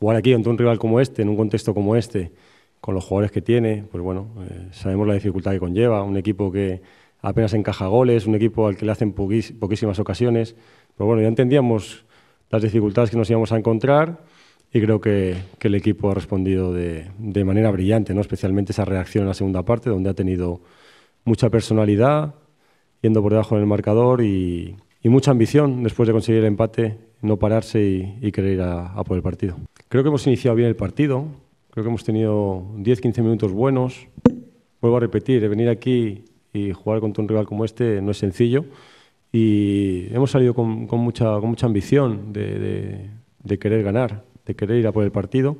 jugar aquí ante un rival como este, en un contexto como este, con los jugadores que tiene, pues bueno, eh, sabemos la dificultad que conlleva, un equipo que apenas encaja goles, un equipo al que le hacen poquísimas ocasiones, pero bueno, ya entendíamos las dificultades que nos íbamos a encontrar y creo que, que el equipo ha respondido de, de, manera brillante, ¿no? especialmente esa reacción en la segunda parte, donde ha tenido mucha personalidad, yendo por debajo en el marcador y, y mucha ambición después de conseguir el empate no pararse y, querer ir a, por el partido. Creo que hemos iniciado bien el partido, creo que hemos tenido 10-15 minutos buenos. Vuelvo a repetir, venir aquí y jugar contra un rival como este no es sencillo y hemos salido con, mucha, ambición de, querer ganar, de querer ir a por el partido.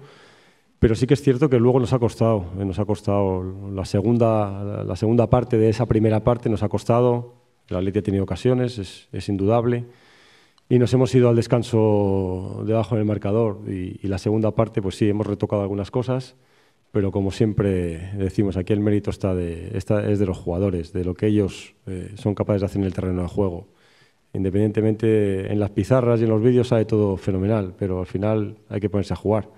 Pero sí que es cierto que luego nos ha costado, eh, nos ha costado la segunda, la segunda parte de esa primera parte, nos ha costado, el Atleti ha tenido ocasiones, es indudable y nos hemos ido al descanso debajo del marcador y, la segunda parte, pues sí, hemos retocado algunas cosas, pero como siempre decimos, aquí el mérito está de, está, es de los jugadores, de lo que ellos eh, son capaces de hacer en el terreno de juego. Independientemente, en las pizarras y en los vídeos sale todo fenomenal, pero al final hay que ponerse a jugar.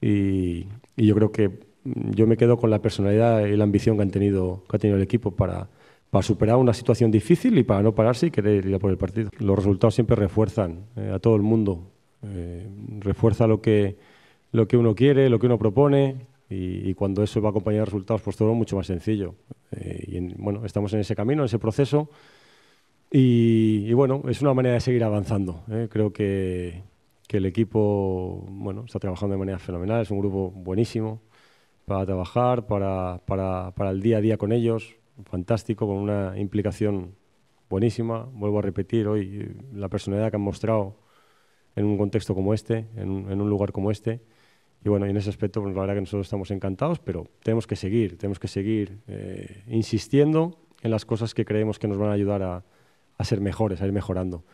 Y, y yo creo que yo me quedo con la personalidad y la ambición que, han tenido, que ha tenido el equipo para, para superar una situación difícil y para no pararse y querer ir a por el partido. Los resultados siempre refuerzan eh, a todo el mundo, eh, refuerza lo que, lo que uno quiere, lo que uno propone y, cuando eso va acompañado de resultados, pues todo es mucho más sencillo. Eh, y bueno, estamos en ese camino, en ese proceso y, bueno, es una manera de seguir avanzando. Creo que, el equipo bueno, está trabajando de manera fenomenal, es un grupo buenísimo para trabajar, para el día a día con ellos, fantástico, con una implicación buenísima. Vuelvo a repetir hoy la personalidad que han mostrado en un contexto como este, en un, lugar como este. Y bueno, en ese aspecto, pues, la verdad que nosotros estamos encantados, pero tenemos que seguir, tenemos que seguir eh, insistiendo en las cosas que creemos que nos van a ayudar a, a ser mejores, a ir mejorando.